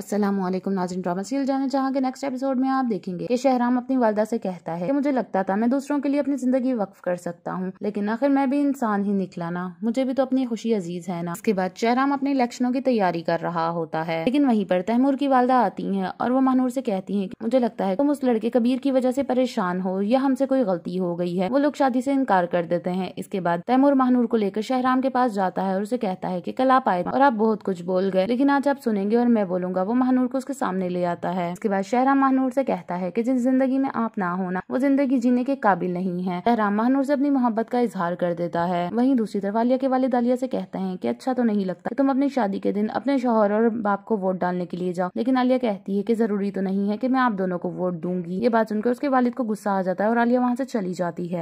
असलम नाजिन drama serial जाने जहाँ के नेक्स्ट एपिसोड में आप देखेंगे कि शहराम अपनी वालदा से कहता है कि मुझे लगता था मैं दूसरों के लिए अपनी जिंदगी वक्फ कर सकता हूँ लेकिन आखिर मैं भी इंसान ही निकला ना मुझे भी तो अपनी खुशी अजीज है ना इसके बाद शहराम अपने इलेक्शनों की तैयारी कर रहा होता है लेकिन वहीं पर तैमूर की वालदा आती है और वो महानूर से कहती है मुझे लगता है तुम उस लड़के कबीर की वजह से परेशान हो या हमसे कोई गलती हो गई है वो लोग शादी से इनकार कर देते हैं इसके बाद तैमूर महानूर को लेकर शहराम के पास जाता है और उसे कहता है की कल आप आए और आप बहुत कुछ बोल गए लेकिन आज आप सुनेंगे और मैं बोलूंगा होगा वो महानूर को उसके सामने ले आता है इसके बाद शहरा महानूर से कहता है की जिस जिंदगी में आप ना होना वो जिंदगी जीने के काबिल नहीं है शहरा महानूर से अपनी मोहब्बत का इजहार कर देता है वहीं दूसरी तरफ आलिया के वाले दालिया से कहते हैं कि अच्छा तो नहीं लगता तुम अपनी शादी के दिन अपने शोहर और बाप को वोट डालने के लिए जाओ लेकिन आलिया कहती है की जरूरी तो नहीं है की मैं आप दोनों को वोट दूंगी ये बात सुनकर उसके वालिद को गुस्सा आ जाता है और आलिया वहाँ से चली जाती है